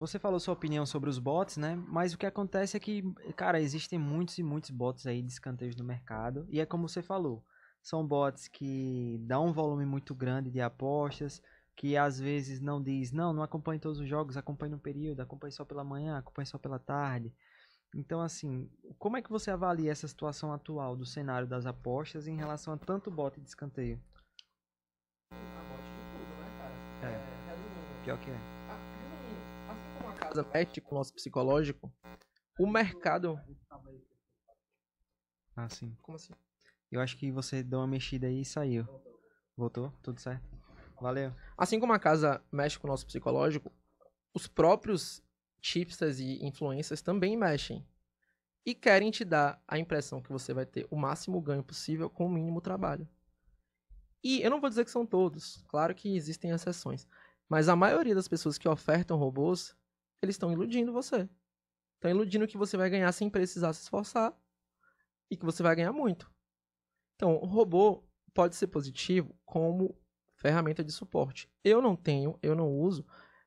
Você falou sua opinião sobre os bots, né? Mas o que acontece é que, cara, existem muitos e muitos bots aí de escanteios no mercado. E é como você falou, são bots que dão um volume muito grande de apostas, que às vezes não diz, não, não acompanhe todos os jogos, acompanhe no período, acompanhe só pela manhã, acompanhe só pela tarde. Então, assim, como é que você avalia essa situação atual do cenário das apostas em relação a tanto bot de escanteio? A tá bot de tudo, né, cara? É. é. é Pior que é casa mexe com o nosso psicológico, o mercado. Ah, sim. Como assim? Eu acho que você deu uma mexida aí e saiu. Voltou? Tudo certo? Valeu. Assim como a casa mexe com o nosso psicológico, os próprios chipsters e influencers também mexem. E querem te dar a impressão que você vai ter o máximo ganho possível com o mínimo trabalho. E eu não vou dizer que são todos, claro que existem exceções, mas a maioria das pessoas que ofertam robôs eles estão iludindo você. Estão iludindo que você vai ganhar sem precisar se esforçar e que você vai ganhar muito. Então, o robô pode ser positivo como ferramenta de suporte. Eu não tenho, eu não uso,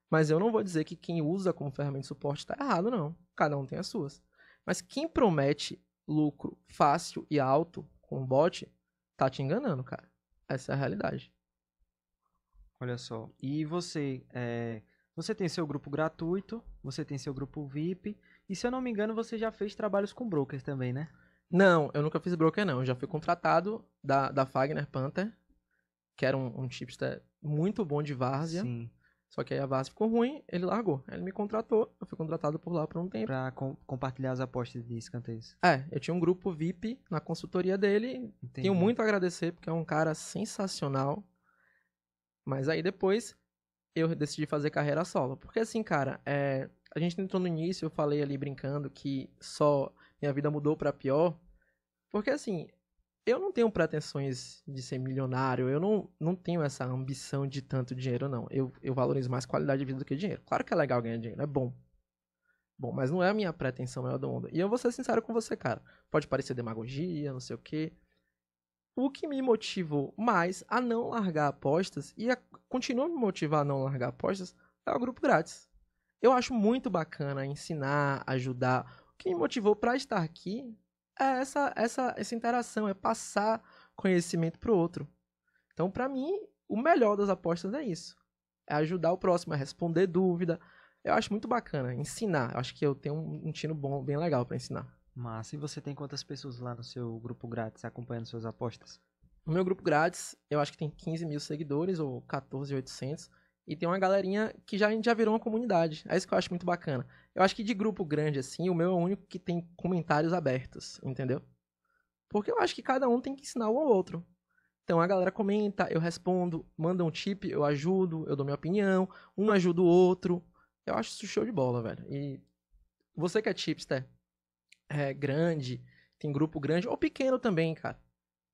mas eu não vou dizer que quem usa como ferramenta de suporte está errado, não. Cada um tem as suas. Mas quem promete lucro fácil e alto com um bot, tá te enganando, cara. Essa é a realidade. Olha só. E você, é, você tem seu grupo gratuito, você tem seu grupo VIP, e se eu não me engano, você já fez trabalhos com brokers também, né? Não, eu nunca fiz broker, não. Eu já fui contratado da, da Fagner Panther, que era um, um chipster muito bom de várzea. Sim. Só que aí a várzea ficou ruim, ele largou. Ele me contratou, eu fui contratado por lá por um tempo. Pra com, compartilhar as apostas de escanteios. É, eu tinha um grupo VIP na consultoria dele. Entendi. Tenho muito a agradecer, porque é um cara sensacional. Mas aí depois eu decidi fazer carreira solo. Porque assim, cara, é, a gente entrou no início, eu falei ali brincando que só minha vida mudou para pior. Porque assim, eu não tenho pretensões de ser milionário, eu não, não tenho essa ambição de tanto dinheiro, não. Eu, eu valorizo mais qualidade de vida do que dinheiro. Claro que é legal ganhar dinheiro, é bom. Bom, mas não é a minha pretensão maior é do mundo. E eu vou ser sincero com você, cara. Pode parecer demagogia, não sei o quê o que me motivou mais a não largar apostas e a, continua me motivar a não largar apostas é o grupo grátis. Eu acho muito bacana ensinar, ajudar. O que me motivou para estar aqui é essa, essa, essa interação, é passar conhecimento para o outro. Então, para mim, o melhor das apostas é isso. É ajudar o próximo a responder dúvida. Eu acho muito bacana ensinar. Eu acho que eu tenho um, um tino bom, bem legal para ensinar. Mas e você tem quantas pessoas lá no seu grupo grátis acompanhando suas apostas? No meu grupo grátis, eu acho que tem 15 mil seguidores, ou 14,800. E tem uma galerinha que já, já virou uma comunidade. É isso que eu acho muito bacana. Eu acho que de grupo grande, assim, o meu é o único que tem comentários abertos, entendeu? Porque eu acho que cada um tem que ensinar um ao outro. Então a galera comenta, eu respondo, manda um tip, eu ajudo, eu dou minha opinião, um ajuda o outro. Eu acho isso show de bola, velho. E você que é tipster, é, grande, tem grupo grande ou pequeno também, cara.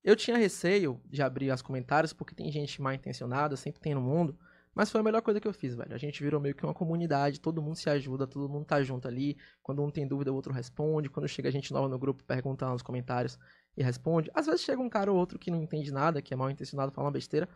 Eu tinha receio de abrir os comentários porque tem gente mal intencionada, sempre tem no mundo, mas foi a melhor coisa que eu fiz, velho. A gente virou meio que uma comunidade, todo mundo se ajuda, todo mundo tá junto ali. Quando um tem dúvida, o outro responde. Quando chega gente nova no grupo, pergunta lá nos comentários e responde. Às vezes chega um cara ou outro que não entende nada, que é mal intencionado, fala uma besteira,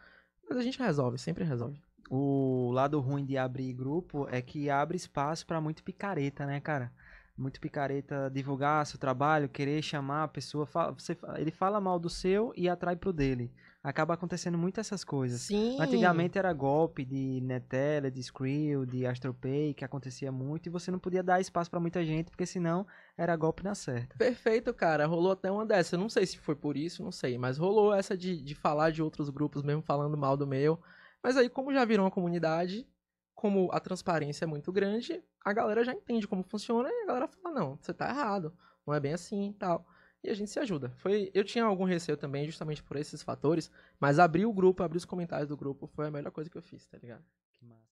mas a gente resolve, sempre resolve. O lado ruim de abrir grupo é que abre espaço para muito picareta, né, cara? muito picareta divulgar seu trabalho, querer chamar a pessoa, você, ele fala mal do seu e atrai pro dele. Acaba acontecendo muito essas coisas. Sim. Antigamente era golpe de Netela, de Skrill, de AstroPay, que acontecia muito e você não podia dar espaço para muita gente, porque senão era golpe na certa. Perfeito, cara. Rolou até uma dessa. Eu não sei se foi por isso, não sei, mas rolou essa de, de falar de outros grupos mesmo falando mal do meu. Mas aí, como já virou uma comunidade, como a transparência é muito grande, a galera já entende como funciona e a galera fala, não, você tá errado, não é bem assim e tal. E a gente se ajuda. Foi, eu tinha algum receio também, justamente por esses fatores, mas abrir o grupo, abrir os comentários do grupo foi a melhor coisa que eu fiz, tá ligado? Que massa.